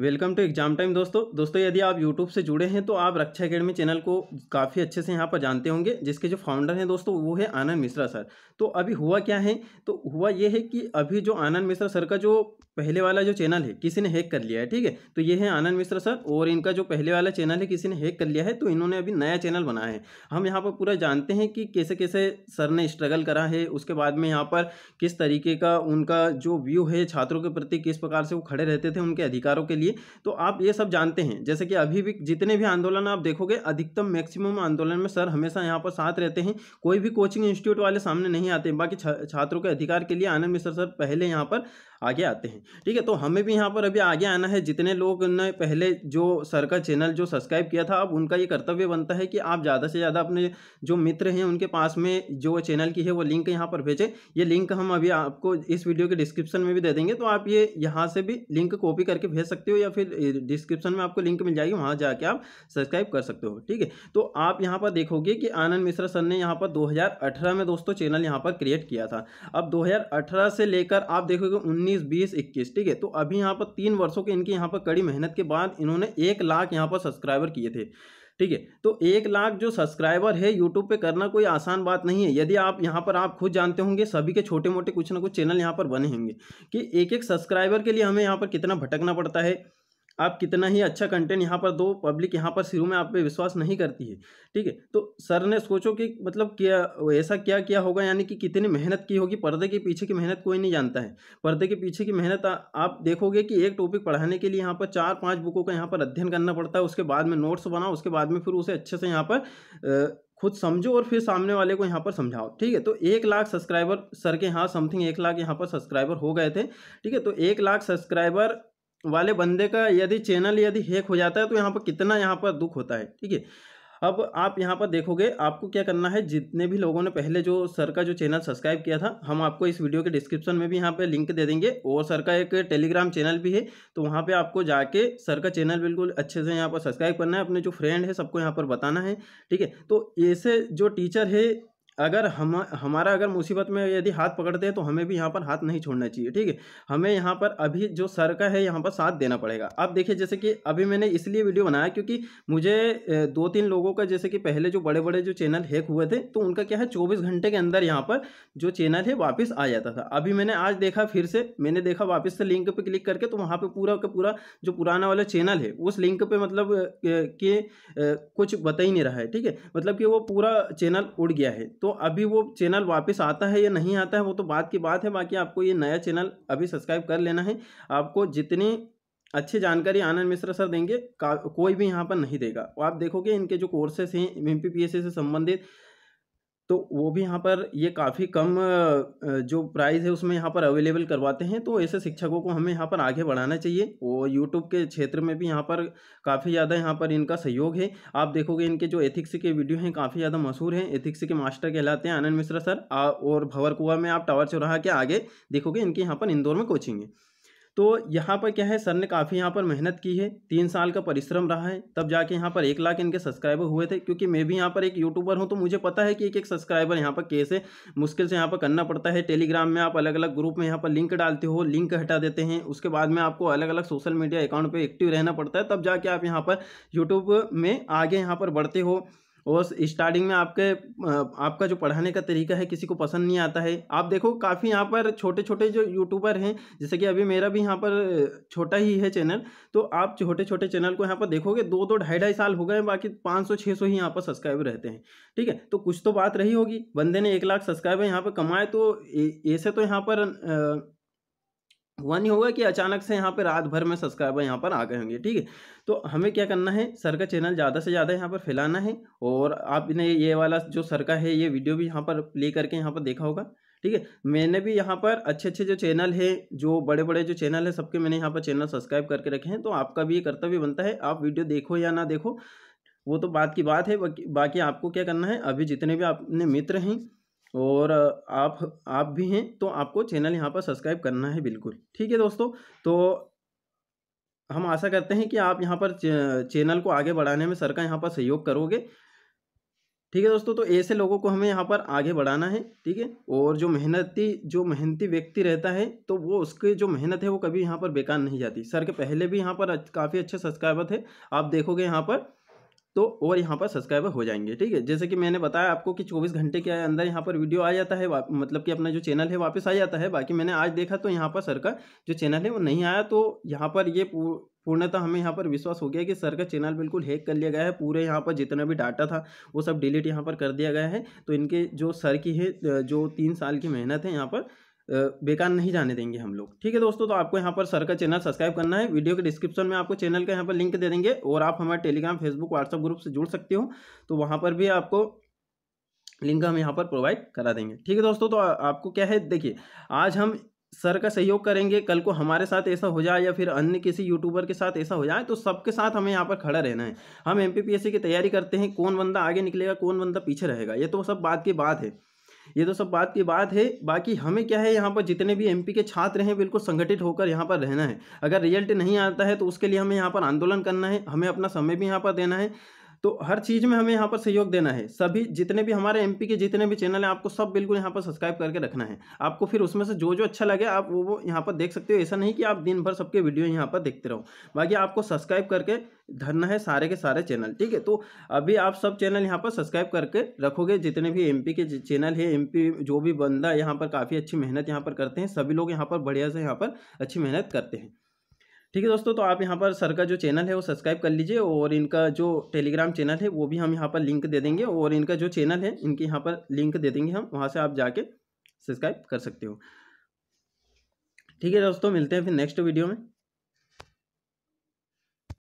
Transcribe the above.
welcome to exam time दोस्तों दोस्तों यदि आप यूट्यूब से जुड़े हैं तो आप रक्षा अकेडमी चैनल को काफ़ी अच्छे से यहाँ पर जानते होंगे जिसके जो फाउंडर हैं दोस्तों वो है आनंद मिश्रा सर तो अभी हुआ क्या है तो हुआ ये है कि अभी जो आनंद मिश्रा सर का जो पहले वाला जो चैनल है किसी ने हैक कर लिया है ठीक है तो ये है आनंद मिश्रा सर और इनका जो पहले वाला चैनल है किसी ने हैक कर लिया है तो इन्होंने अभी नया चैनल बनाया है हम यहाँ पर पूरा जानते हैं कि कैसे कैसे सर ने स्ट्रगल करा है उसके बाद में यहाँ पर किस तरीके का उनका जो व्यू है छात्रों के प्रति किस प्रकार से वो खड़े रहते थे उनके अधिकारों के लिए थी तो आप ये सब जानते हैं जैसे कि अभी भी जितने भी आंदोलन आप देखोगे अधिकतम मैक्सिमम आंदोलन में सर हमेशा यहाँ पर साथ रहते हैं कोई भी कोचिंग इंस्टीट्यूट वाले सामने नहीं आते बाकी छात्रों के अधिकार के लिए आनंद मिश्र सर पहले यहाँ पर आगे आते हैं ठीक है तो हमें भी यहाँ पर अभी आगे आना है जितने लोग ने पहले जो सर का चैनल जो सब्सक्राइब किया था अब उनका ये कर्तव्य बनता है कि आप ज़्यादा से ज़्यादा अपने जो मित्र हैं उनके पास में जो चैनल की है वो लिंक यहाँ पर भेजें ये लिंक हम अभी आपको इस वीडियो के डिस्क्रिप्शन में भी दे देंगे तो आप ये यहाँ से भी लिंक कॉपी करके भेज सकते हो या फिर डिस्क्रिप्शन में आपको लिंक मिल जाएगी वहाँ जाके आप सब्सक्राइब कर सकते हो ठीक है तो आप यहाँ पर देखोगे कि आनंद मिश्रा सर ने यहाँ पर 2018 में दोस्तों चैनल यहाँ पर क्रिएट किया था अब 2018 से लेकर आप देखोगे 19, 20, 21 ठीक है तो अभी यहाँ पर तीन वर्षों के इनकी यहाँ पर कड़ी मेहनत के बाद इन्होंने एक लाख यहाँ पर सब्सक्राइबर किए थे ठीक है तो एक लाख जो सब्सक्राइबर है यूट्यूब पे करना कोई आसान बात नहीं है यदि आप यहाँ पर आप खुद जानते होंगे सभी के छोटे मोटे कुछ ना कुछ चैनल यहाँ पर बने होंगे कि एक एक सब्सक्राइबर के लिए हमें यहाँ पर कितना भटकना पड़ता है आप कितना ही अच्छा कंटेंट यहाँ पर दो पब्लिक यहाँ पर शुरू में आप पे विश्वास नहीं करती है ठीक है तो सर ने सोचो कि मतलब क्या ऐसा क्या किया होगा यानी कि कितनी मेहनत की होगी पर्दे के पीछे की मेहनत कोई नहीं जानता है पर्दे के पीछे की मेहनत आप देखोगे कि एक टॉपिक पढ़ाने के लिए यहाँ पर चार पाँच बुकों का यहाँ पर अध्ययन करना पड़ता है उसके बाद में नोट्स बनाओ उसके बाद में फिर उसे अच्छे से यहाँ पर खुद समझो और फिर सामने वाले को यहाँ पर समझाओ ठीक है तो एक लाख सब्सक्राइबर सर के यहाँ समथिंग एक लाख यहाँ पर सब्सक्राइबर हो गए थे ठीक है तो एक लाख सब्सक्राइबर वाले बंदे का यदि चैनल यदि हैक हो जाता है तो यहाँ पर कितना यहाँ पर दुख होता है ठीक है अब आप यहाँ पर देखोगे आपको क्या करना है जितने भी लोगों ने पहले जो सर का जो चैनल सब्सक्राइब किया था हम आपको इस वीडियो के डिस्क्रिप्शन में भी यहाँ पे लिंक दे देंगे और सर का एक टेलीग्राम चैनल भी है तो वहाँ पे आपको जाके सर का चैनल बिल्कुल अच्छे से यहाँ पर सब्सक्राइब करना है अपने जो फ्रेंड है सबको यहाँ पर बताना है ठीक है तो ऐसे जो टीचर है अगर हम हमारा अगर मुसीबत में यदि हाथ पकड़ते हैं तो हमें भी यहाँ पर हाथ नहीं छोड़ना चाहिए ठीक है हमें यहाँ पर अभी जो सर का है यहाँ पर साथ देना पड़ेगा अब देखिए जैसे कि अभी मैंने इसलिए वीडियो बनाया क्योंकि मुझे दो तीन लोगों का जैसे कि पहले जो बड़े बड़े जो चैनल हैक हुए थे तो उनका क्या है चौबीस घंटे के अंदर यहाँ पर जो चैनल है वापस आ जाता था अभी मैंने आज देखा फिर से मैंने देखा वापस से लिंक पर क्लिक करके तो वहाँ पर पूरा का पूरा जो पुराना वाला चैनल है उस लिंक पर मतलब कि कुछ बता ही नहीं रहा है ठीक है मतलब कि वो पूरा चैनल उड़ गया है तो तो अभी वो चैनल वापस आता है या नहीं आता है वो तो बात की बात है बाकी आपको ये नया चैनल अभी सब्सक्राइब कर लेना है आपको जितनी अच्छी जानकारी आनंद मिश्रा सर देंगे कोई भी यहाँ पर नहीं देगा आप देखोगे इनके जो कोर्सेस हैं एम से संबंधित तो वो भी यहाँ पर ये काफ़ी कम जो प्राइस है उसमें यहाँ पर अवेलेबल करवाते हैं तो ऐसे शिक्षकों को हमें यहाँ पर आगे बढ़ाना चाहिए वो यूट्यूब के क्षेत्र में भी यहाँ पर काफ़ी ज़्यादा यहाँ पर इनका सहयोग है आप देखोगे इनके जो एथिक्स के वीडियो हैं काफ़ी ज़्यादा मशहूर हैं एथिक्स के मास्टर कहलाते हैं आनंद मिश्रा सर और भंवर में आप टावर चौराहा के आगे देखोगे इनके यहाँ पर इंदौर में कोचिंग है तो यहाँ पर क्या है सर ने काफ़ी यहाँ पर मेहनत की है तीन साल का परिश्रम रहा है तब जाके यहाँ पर एक लाख इनके सब्सक्राइबर हुए थे क्योंकि मैं भी यहाँ पर एक यूट्यूबर हूँ तो मुझे पता है कि एक एक सब्सक्राइबर यहाँ पर कैसे मुश्किल से यहाँ पर करना पड़ता है टेलीग्राम में आप अलग अलग ग्रुप में यहाँ पर लिंक डालते हो लिंक हटा देते हैं उसके बाद में आपको अलग अलग सोशल मीडिया अकाउंट पर एक्टिव रहना पड़ता है तब जाके आप यहाँ पर यूट्यूब में आगे यहाँ पर बढ़ते हो और स्टार्टिंग में आपके आपका जो पढ़ाने का तरीका है किसी को पसंद नहीं आता है आप देखो काफ़ी यहाँ पर छोटे छोटे जो यूट्यूबर हैं जैसे कि अभी मेरा भी यहाँ पर छोटा ही है चैनल तो आप छोटे छोटे चैनल को यहाँ पर देखोगे दो दो ढाई ढाई साल हो गए बाकी पाँच सौ छः सौ ही यहाँ पर सब्सक्राइबर रहते हैं ठीक है तो कुछ तो बात रही होगी बंदे ने एक लाख सब्सक्राइबर यहाँ पर कमाए तो ऐसे तो यहाँ पर वन नहीं होगा कि अचानक से यहाँ पर रात भर में सब्सक्राइबर यहाँ पर आ गए होंगे ठीक है तो हमें क्या करना है सर का चैनल ज़्यादा से ज़्यादा यहाँ पर फैलाना है और आपने ये वाला जो सर का है ये वीडियो भी यहाँ पर प्ले करके यहाँ पर देखा होगा ठीक है मैंने भी यहाँ पर अच्छे अच्छे जो चैनल है जो बड़े बड़े जो चैनल है सबके मैंने यहाँ पर चैनल सब्सक्राइब करके रखे हैं तो आपका भी ये कर्तव्य बनता है आप वीडियो देखो या ना देखो वो तो बात की बात है बाकी आपको क्या करना है अभी जितने भी आपने मित्र हैं और आप आप भी हैं तो आपको चैनल यहाँ पर सब्सक्राइब करना है बिल्कुल ठीक है दोस्तों तो हम आशा करते हैं कि आप यहाँ पर चैनल को आगे बढ़ाने में सर का यहाँ पर सहयोग करोगे ठीक है दोस्तों तो ऐसे लोगों को हमें यहाँ पर आगे बढ़ाना है ठीक है और जो मेहनती जो मेहनती व्यक्ति रहता है तो वो उसके जो मेहनत है वो कभी यहाँ पर बेकार नहीं जाती सर के पहले भी यहाँ पर काफ़ी अच्छे सब्सक्राइबर थे आप देखोगे यहाँ पर तो और यहाँ पर सब्सक्राइबर हो जाएंगे ठीक है जैसे कि मैंने बताया आपको कि 24 घंटे के अंदर यहाँ पर वीडियो आ जाता है मतलब कि अपना जो चैनल है वापस आ जाता है बाकी मैंने आज देखा तो यहाँ पर सर का जो चैनल है वो नहीं आया तो यहाँ पर ये पूर्णतः हमें यहाँ पर विश्वास हो गया कि सर का चैनल बिल्कुल हैक कर लिया गया है पूरे यहाँ पर जितना भी डाटा था वो सब डिलीट यहाँ पर कर दिया गया है तो इनके जो सर की है जो तीन साल की मेहनत है यहाँ पर बेकार नहीं जाने देंगे हम लोग ठीक है दोस्तों तो आपको यहाँ पर सर का चैनल सब्सक्राइब करना है वीडियो के डिस्क्रिप्शन में आपको चैनल का यहाँ पर लिंक दे देंगे और आप हमारे टेलीग्राम फेसबुक व्हाट्सअप ग्रुप से जुड़ सकते हो तो वहाँ पर भी आपको लिंक हम यहाँ पर प्रोवाइड करा देंगे ठीक है दोस्तों तो आपको क्या है देखिए आज हम सर का सहयोग करेंगे कल को हमारे साथ ऐसा हो जाए या फिर अन्य किसी यूट्यूबर के साथ ऐसा हो जाए तो सबके साथ हमें यहाँ पर खड़ा रहना है हम एम की तैयारी करते हैं कौन बंदा आगे निकलेगा कौन बंदा पीछे रहेगा ये तो सब बात की बात है ये तो सब बात की बात है बाकी हमें क्या है यहाँ पर जितने भी एमपी के छात्र हैं बिल्कुल संगठित होकर यहाँ पर रहना है अगर रिजल्ट नहीं आता है तो उसके लिए हमें यहाँ पर आंदोलन करना है हमें अपना समय भी यहाँ पर देना है तो हर चीज़ में हमें यहाँ पर सहयोग देना है सभी जितने भी हमारे एमपी के जितने भी चैनल हैं आपको सब बिल्कुल यहाँ पर सब्सक्राइब करके रखना है आपको फिर उसमें से जो जो अच्छा लगे आप वो वो यहाँ पर देख सकते हो ऐसा नहीं कि आप दिन भर सबके वीडियो यहाँ पर देखते रहो बाकी आपको सब्सक्राइब करके धरना है सारे के सारे चैनल ठीक है तो अभी आप सब चैनल यहाँ पर सब्सक्राइब करके रखोगे जितने भी एमपी के चैनल है एमपी जो भी बंदा यहाँ पर काफ़ी अच्छी मेहनत यहाँ पर करते हैं सभी लोग यहाँ पर बढ़िया से यहाँ पर अच्छी मेहनत करते हैं ठीक है दोस्तों तो आप यहाँ पर सर का जो चैनल है वो सब्सक्राइब कर लीजिए और इनका जो टेलीग्राम चैनल है वो भी हम यहाँ पर लिंक दे देंगे और इनका जो चैनल है इनके यहाँ पर लिंक दे देंगे हम वहाँ से आप जाके सब्सक्राइब कर सकते हो ठीक है दोस्तों मिलते हैं फिर नेक्स्ट वीडियो में